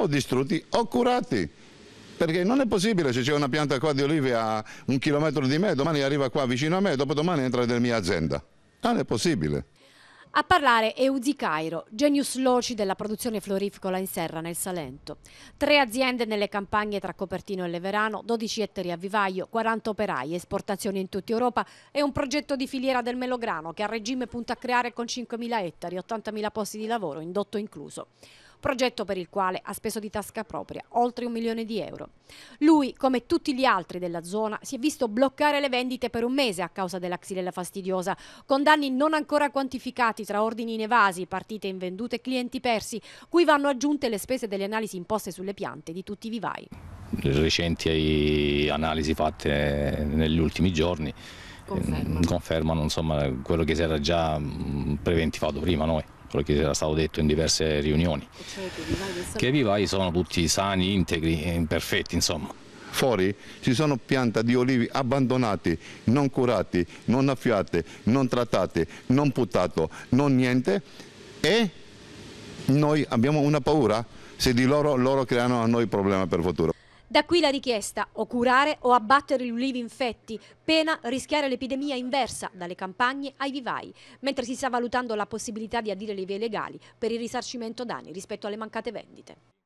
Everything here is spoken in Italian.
o distrutti o curati. Perché non è possibile se c'è una pianta qua di olive a un chilometro di me, domani arriva qua vicino a me, dopodomani entra nella mia azienda. Non è possibile. A parlare è Uzi Cairo, genius loci della produzione florificola in serra nel Salento. Tre aziende nelle campagne tra Copertino e Leverano, 12 ettari a vivaio, 40 operai, esportazioni in tutta Europa e un progetto di filiera del melograno che a regime punta a creare con 5.000 ettari, 80.000 posti di lavoro, indotto incluso progetto per il quale ha speso di tasca propria oltre un milione di euro. Lui, come tutti gli altri della zona, si è visto bloccare le vendite per un mese a causa della xylella fastidiosa, con danni non ancora quantificati tra ordini inevasi, partite invendute e clienti persi, cui vanno aggiunte le spese delle analisi imposte sulle piante di tutti i vivai. Le recenti analisi fatte negli ultimi giorni confermano, mm, confermano insomma, quello che si era già mm, preventivato prima noi quello che era stato detto in diverse riunioni, che vivai sono tutti sani, integri, perfetti insomma. Fuori ci sono piante di olivi abbandonati, non curati, non affiate, non trattate, non putate, non niente e noi abbiamo una paura se di loro, loro creano a noi problema per futuro. Da qui la richiesta o curare o abbattere gli ulivi infetti, pena rischiare l'epidemia inversa dalle campagne ai vivai, mentre si sta valutando la possibilità di adire le vie legali per il risarcimento danni rispetto alle mancate vendite.